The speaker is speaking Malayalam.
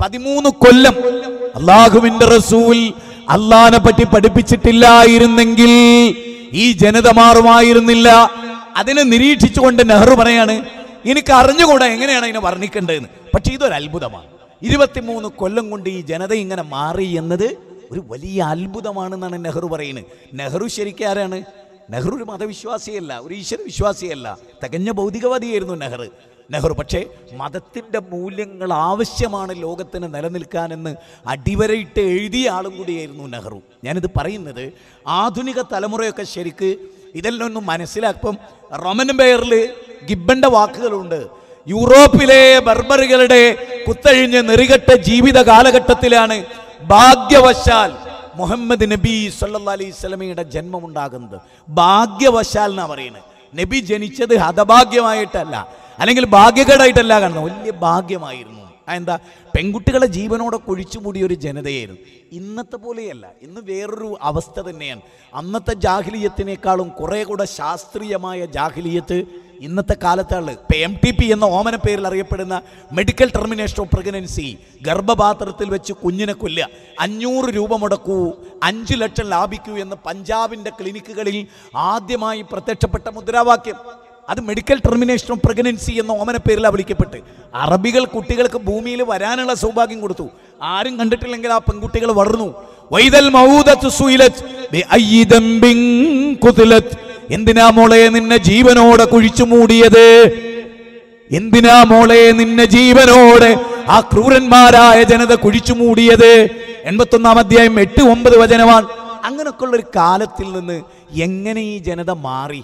പതിമൂന്ന് കൊല്ലം അള്ളാഹുവിന്റെ റസൂൽ അള്ളഹാനെ പറ്റി പഠിപ്പിച്ചിട്ടില്ലായിരുന്നെങ്കിൽ ഈ ജനത മാറുമായിരുന്നില്ല അതിനെ നിരീക്ഷിച്ചുകൊണ്ട് നെഹ്റു പറയാണ് എനിക്ക് അറിഞ്ഞുകൂടാ എങ്ങനെയാണ് അതിനെ വർണ്ണിക്കേണ്ടതെന്ന് പക്ഷെ ഇതൊരു അത്ഭുതമാണ് ഇരുപത്തിമൂന്ന് കൊല്ലം കൊണ്ട് ഈ ജനത ഇങ്ങനെ മാറി എന്നത് ഒരു വലിയ അത്ഭുതമാണെന്നാണ് നെഹ്റു പറയുന്നത് നെഹ്റു ശരിക്കാരാണ് നെഹ്റു ഒരു മതവിശ്വാസിയല്ല ഒരു ഈശ്വര വിശ്വാസിയല്ല തികഞ്ഞ ഭൗതികവാദിയായിരുന്നു നെഹ്റു നെഹ്റു പക്ഷേ മതത്തിൻ്റെ മൂല്യങ്ങൾ ആവശ്യമാണ് ലോകത്തിന് നിലനിൽക്കാനെന്ന് അടിവരയിട്ട് എഴുതിയ ആളും കൂടിയായിരുന്നു നെഹ്റു ഞാനിത് പറയുന്നത് ആധുനിക തലമുറയൊക്കെ ശരിക്ക് ഇതെല്ലാം ഒന്നും മനസ്സിലാക്കും റോമൻ ബെയറിൽ ഗിബ്ബന്റെ വാക്കുകളുണ്ട് യൂറോപ്പിലെ ബർബറുകളുടെ കുത്തഴിഞ്ഞ് നെറികെട്ട ജീവിത കാലഘട്ടത്തിലാണ് ഭാഗ്യവശാൽ മുഹമ്മദ് നബി സല്ലാ അലൈഹി സ്വലമിയുടെ ജന്മമുണ്ടാകുന്നത് ഭാഗ്യവശാൽ എന്നാണ് പറയുന്നത് നബി ജനിച്ചത് ഹതഭാഗ്യമായിട്ടല്ല അല്ലെങ്കിൽ ഭാഗ്യകേടായിട്ടല്ല കാണുന്നത് വലിയ ഭാഗ്യമായിരുന്നു എന്താ പെൺകുട്ടികളെ ജീവനോടെ കുഴിച്ചുമൂടിയ ഒരു ജനതയായിരുന്നു ഇന്നത്തെ പോലെയല്ല ഇന്ന് വേറൊരു അവസ്ഥ തന്നെയാണ് അന്നത്തെ ജാഹ്ലീയത്തിനേക്കാളും കുറേ കൂടെ ശാസ്ത്രീയമായ ജാഹ്ലീയത്ത് ഇന്നത്തെ കാലത്താണ് ഇപ്പം എം ടി പി എന്ന ഓമന പേരിൽ അറിയപ്പെടുന്ന മെഡിക്കൽ ടെർമിനേഷൻ ഓഫ് പ്രഗ്നൻസി ഗർഭപാത്രത്തിൽ വെച്ച് കുഞ്ഞിനെ കൊല്ലുക അഞ്ഞൂറ് രൂപ മുടക്കൂ അഞ്ച് ലക്ഷം ലാഭിക്കൂ എന്ന് പഞ്ചാബിൻ്റെ ക്ലിനിക്കുകളിൽ ആദ്യമായി പ്രത്യക്ഷപ്പെട്ട മുദ്രാവാക്യം അത് മെഡിക്കൽ ടെർമിനേഷൻ ഓഫ് പ്രഗ്നൻസി എന്ന ഓമന പേരിലാണ് വിളിക്കപ്പെട്ട് അറബികൾ കുട്ടികൾക്ക് ഭൂമിയിൽ വരാനുള്ള സൗഭാഗ്യം കൊടുത്തു ആരും കണ്ടിട്ടില്ലെങ്കിൽ ആ പെൺകുട്ടികൾ വളർന്നു വൈതൽ എന്തിനാ മോളെ നിന്നെ ജീവനോടെ കുഴിച്ചു മൂടിയത് എന്തിനാ മോളെ നിന്നെ ജീവനോടെ ആ ക്രൂരന്മാരായ ജനത കുഴിച്ചു മൂടിയത് ഒന്നാം അധ്യായം എട്ട് ഒമ്പത് വചനമാണ് അങ്ങനെയൊക്കെയുള്ള ഒരു കാലത്തിൽ നിന്ന് എങ്ങനെ ഈ ജനത മാറി